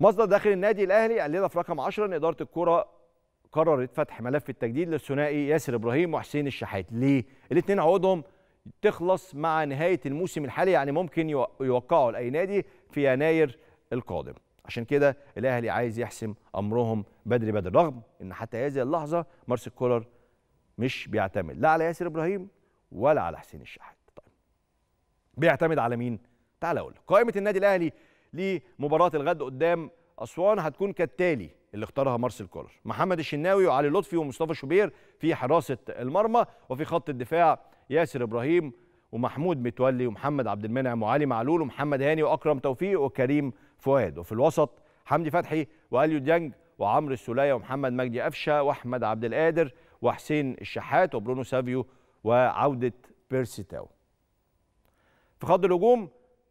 مصدر داخل النادي الاهلي قال لنا في رقم 10 ان اداره الكره قررت فتح ملف التجديد للثنائي ياسر ابراهيم وحسين الشحات ليه الاثنين عقودهم تخلص مع نهايه الموسم الحالي يعني ممكن يوقعوا لاي نادي في يناير القادم عشان كده الاهلي عايز يحسم امرهم بدري بدري رغم ان حتى هذه اللحظه مارسيل كولر مش بيعتمد لا على ياسر ابراهيم ولا على حسين الشحات طيب بيعتمد على مين تعال اقول لك قائمه النادي الاهلي لمباراه الغد قدام اسوان هتكون كالتالي اللي اختارها مارسيل كولر محمد الشناوي وعلي لطفي ومصطفى شوبير في حراسه المرمى وفي خط الدفاع ياسر ابراهيم ومحمود متولي ومحمد عبد المنعم وعلي معلول ومحمد هاني واكرم توفيق وكريم فؤاد وفي الوسط حمدي فتحي واليو ديانج وعمرو السوليه ومحمد مجدي قفشه واحمد عبد القادر وحسين الشحات وبرونو سافيو وعوده بيرسي تاو في خط الهجوم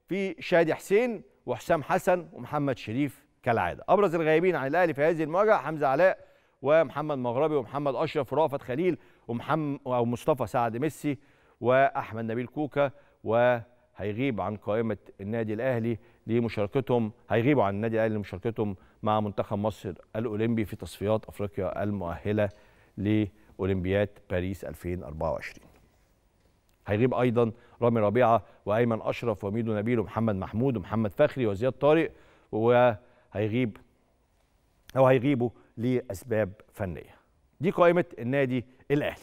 في شادي حسين وحسام حسن ومحمد شريف كالعاده ابرز الغايبين عن الاهلي في هذه المواجهه حمزه علاء ومحمد مغربي ومحمد اشرف ورافت خليل ومحمد او مصطفى سعد ميسي واحمد نبيل كوكا وهيغيب عن قائمه النادي الاهلي لمشاركتهم هيغيبوا عن النادي الاهلي لمشاركتهم مع منتخب مصر الاولمبي في تصفيات افريقيا المؤهله لاولمبياد باريس 2024 هيغيب ايضا رامي ربيعه وايمن اشرف وميدو نبيل ومحمد محمود ومحمد فخري وزياد طارق وهيغيب او هيغيبوا لاسباب فنيه دي قائمه النادي الاهلي